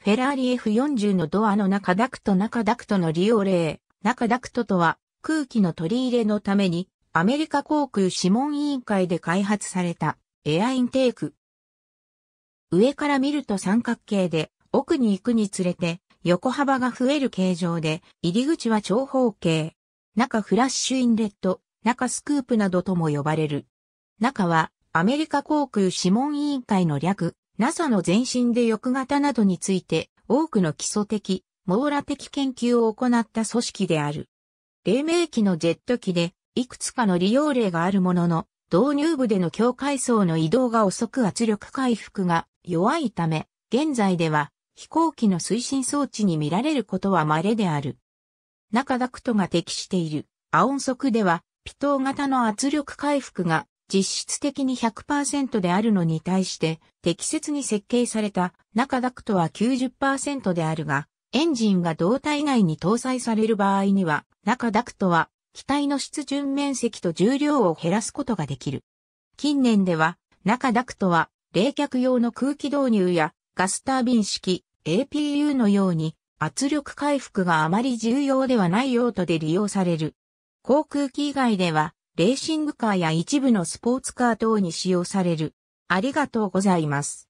フェラーリ F40 のドアの中ダクト中ダクトの利用例。中ダクトとは空気の取り入れのためにアメリカ航空諮問委員会で開発されたエアインテーク。上から見ると三角形で奥に行くにつれて横幅が増える形状で入り口は長方形。中フラッシュインレット、中スクープなどとも呼ばれる。中はアメリカ航空諮問委員会の略 NASA の前身で翼型などについて多くの基礎的、網羅的研究を行った組織である。黎明期のジェット機でいくつかの利用例があるものの、導入部での境界層の移動が遅く圧力回復が弱いため、現在では飛行機の推進装置に見られることは稀である。中ダクトが適している、アオン速では、ピトー型の圧力回復が実質的に100%であるのに対して、適切に設計された中ダクトは90%であるが、エンジンが胴体内に搭載される場合には、中ダクトは、機体の出順面積と重量を減らすことができる。近年では、中ダクトは、冷却用の空気導入や、ガスタービン式 APU のように、圧力回復があまり重要ではない用途で利用される。航空機以外では、レーシングカーや一部のスポーツカー等に使用される。ありがとうございます。